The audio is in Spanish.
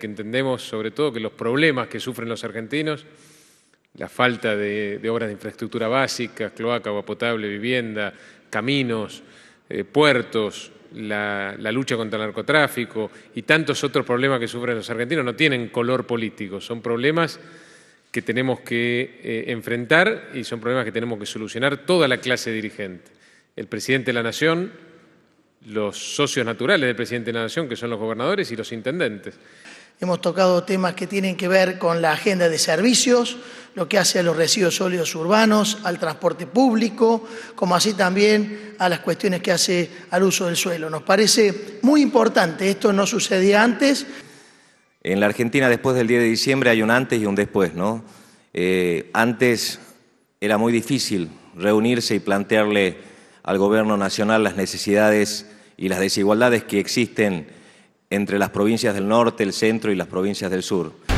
que entendemos sobre todo que los problemas que sufren los argentinos, la falta de, obras de infraestructura básica, cloaca, agua potable, vivienda, caminos, eh, puertos, la, lucha contra el narcotráfico y tantos otros problemas que sufren los argentinos no tienen color político, son problemas que tenemos que eh, enfrentar y son problemas que tenemos que solucionar toda la clase dirigente. El presidente de la Nación, los socios naturales del presidente de la Nación, que son los gobernadores y los intendentes. Hemos tocado temas que tienen que ver con la agenda de servicios, lo que hace a los residuos sólidos urbanos, al transporte público, como así también a las cuestiones que hace al uso del suelo. Nos parece muy importante, esto no sucedía antes. En la Argentina después del 10 de diciembre hay un antes y un después, ¿no? Eh, antes era muy difícil reunirse y plantearle al gobierno nacional las necesidades y las desigualdades que existen entre las provincias del norte, el centro y las provincias del sur.